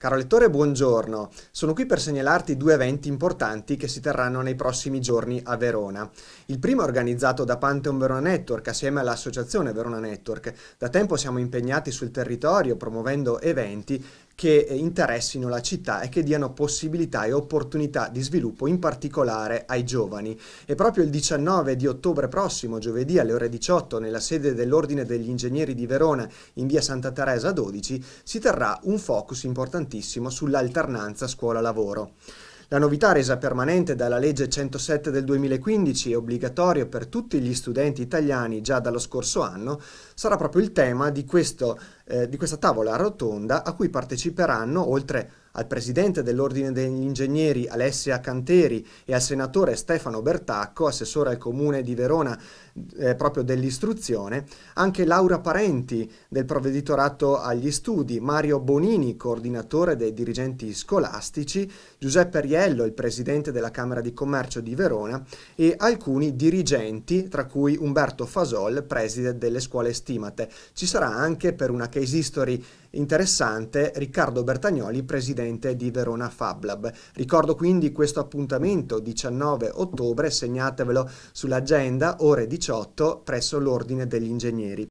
Caro lettore, buongiorno. Sono qui per segnalarti due eventi importanti che si terranno nei prossimi giorni a Verona. Il primo è organizzato da Pantheon Verona Network assieme all'Associazione Verona Network. Da tempo siamo impegnati sul territorio promuovendo eventi che eh, interessino la città e che diano possibilità e opportunità di sviluppo in particolare ai giovani. E proprio il 19 di ottobre prossimo, giovedì alle ore 18, nella sede dell'Ordine degli Ingegneri di Verona in via Santa Teresa 12, si terrà un focus importantissimo sull'alternanza scuola-lavoro. La novità resa permanente dalla legge 107 del 2015 e obbligatoria per tutti gli studenti italiani già dallo scorso anno sarà proprio il tema di, questo, eh, di questa tavola rotonda a cui parteciperanno oltre al presidente dell'Ordine degli Ingegneri Alessia Canteri e al senatore Stefano Bertacco, assessore al comune di Verona eh, proprio dell'istruzione, anche Laura Parenti del provveditorato agli studi, Mario Bonini, coordinatore dei dirigenti scolastici, Giuseppe Riello, il presidente della Camera di Commercio di Verona e alcuni dirigenti, tra cui Umberto Fasol, preside delle scuole stimate. Ci sarà anche per una case history interessante Riccardo Bertagnoli, presidente di Verona Fab Lab. Ricordo quindi questo appuntamento 19 ottobre, segnatevelo sull'agenda, ore 18, presso l'Ordine degli Ingegneri.